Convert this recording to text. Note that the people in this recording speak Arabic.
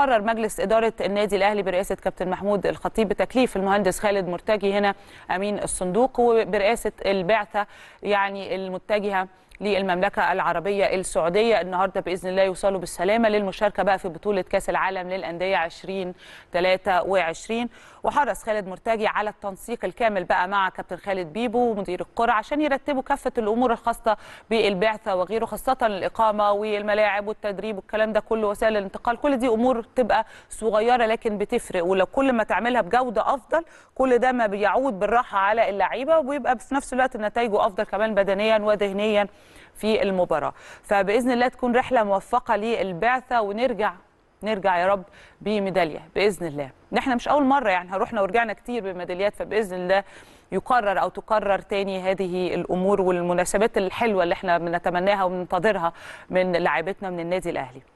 قرر مجلس إدارة النادي الأهلي برئاسة كابتن محمود الخطيب بتكليف المهندس خالد مرتجي هنا أمين الصندوق وبرئاسة البعثة يعني المتجهة للمملكة العربية السعودية النهاردة بإذن الله يوصلوا بالسلامة للمشاركة بقى في بطولة كاس العالم للأندية 2023 وحرص خالد مرتجي على التنسيق الكامل بقى مع كابتن خالد بيبو ومدير القرى عشان يرتبوا كافة الأمور الخاصة بالبعثة وغيره خاصة الإقامة والملاعب والتدريب والكلام ده كله وسائل الانتقال كل دي أمور بتبقى صغيره لكن بتفرق ولو كل ما تعملها بجوده افضل كل ده ما بيعود بالراحه على اللعيبه وبيبقى في نفس الوقت نتائجه افضل كمان بدنيا وذهنيا في المباراه فباذن الله تكون رحله موفقه للبعثه ونرجع نرجع يا رب بميداليه باذن الله نحن مش اول مره يعني هروحنا ورجعنا كتير بميداليات فباذن الله يقرر او تقرر تاني هذه الامور والمناسبات الحلوه اللي احنا بنتمناها وبننتظرها من لاعبتنا من النادي الاهلي